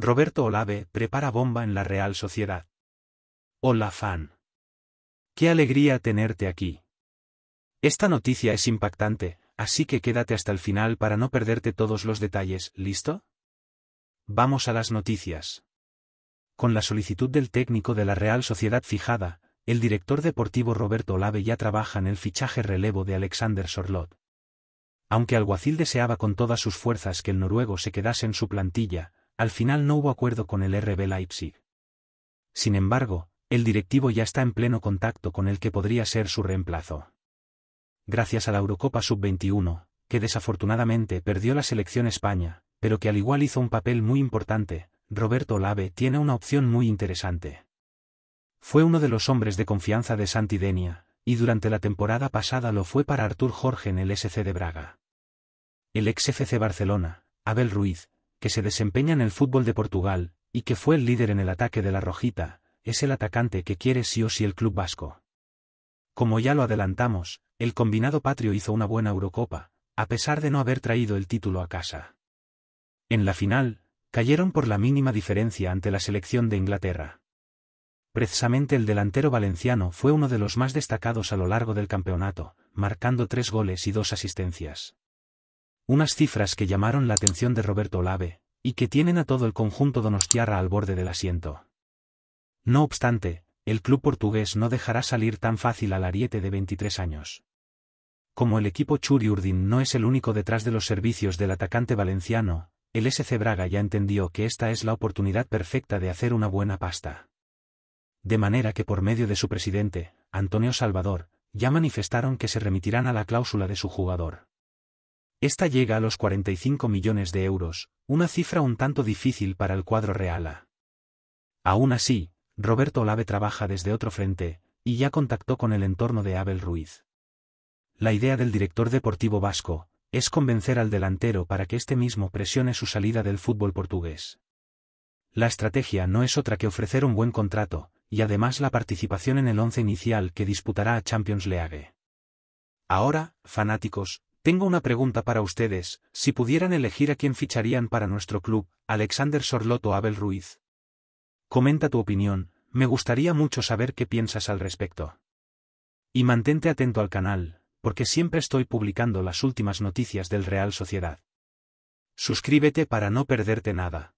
Roberto Olave prepara bomba en la Real Sociedad. Hola fan. Qué alegría tenerte aquí. Esta noticia es impactante, así que quédate hasta el final para no perderte todos los detalles, ¿listo? Vamos a las noticias. Con la solicitud del técnico de la Real Sociedad fijada, el director deportivo Roberto Olave ya trabaja en el fichaje relevo de Alexander Sorlot. Aunque Alguacil deseaba con todas sus fuerzas que el noruego se quedase en su plantilla, al final no hubo acuerdo con el RB Leipzig. Sin embargo, el directivo ya está en pleno contacto con el que podría ser su reemplazo. Gracias a la Eurocopa Sub-21, que desafortunadamente perdió la selección España, pero que al igual hizo un papel muy importante, Roberto Olave tiene una opción muy interesante. Fue uno de los hombres de confianza de Santidenia, y durante la temporada pasada lo fue para Artur Jorge en el SC de Braga. El ex FC Barcelona, Abel Ruiz, que se desempeña en el fútbol de Portugal, y que fue el líder en el ataque de la Rojita, es el atacante que quiere sí o sí el club vasco. Como ya lo adelantamos, el combinado patrio hizo una buena Eurocopa, a pesar de no haber traído el título a casa. En la final, cayeron por la mínima diferencia ante la selección de Inglaterra. Precisamente el delantero valenciano fue uno de los más destacados a lo largo del campeonato, marcando tres goles y dos asistencias. Unas cifras que llamaron la atención de Roberto Olave, y que tienen a todo el conjunto donostiarra al borde del asiento. No obstante, el club portugués no dejará salir tan fácil al ariete de 23 años. Como el equipo Churiurdin no es el único detrás de los servicios del atacante valenciano, el SC Braga ya entendió que esta es la oportunidad perfecta de hacer una buena pasta. De manera que por medio de su presidente, Antonio Salvador, ya manifestaron que se remitirán a la cláusula de su jugador. Esta llega a los 45 millones de euros, una cifra un tanto difícil para el cuadro real. Aún así, Roberto Olave trabaja desde otro frente, y ya contactó con el entorno de Abel Ruiz. La idea del director deportivo vasco, es convencer al delantero para que este mismo presione su salida del fútbol portugués. La estrategia no es otra que ofrecer un buen contrato, y además la participación en el once inicial que disputará a Champions League. Ahora, fanáticos, tengo una pregunta para ustedes, si pudieran elegir a quién ficharían para nuestro club, Alexander Sorloto Abel Ruiz. Comenta tu opinión, me gustaría mucho saber qué piensas al respecto. Y mantente atento al canal, porque siempre estoy publicando las últimas noticias del Real Sociedad. Suscríbete para no perderte nada.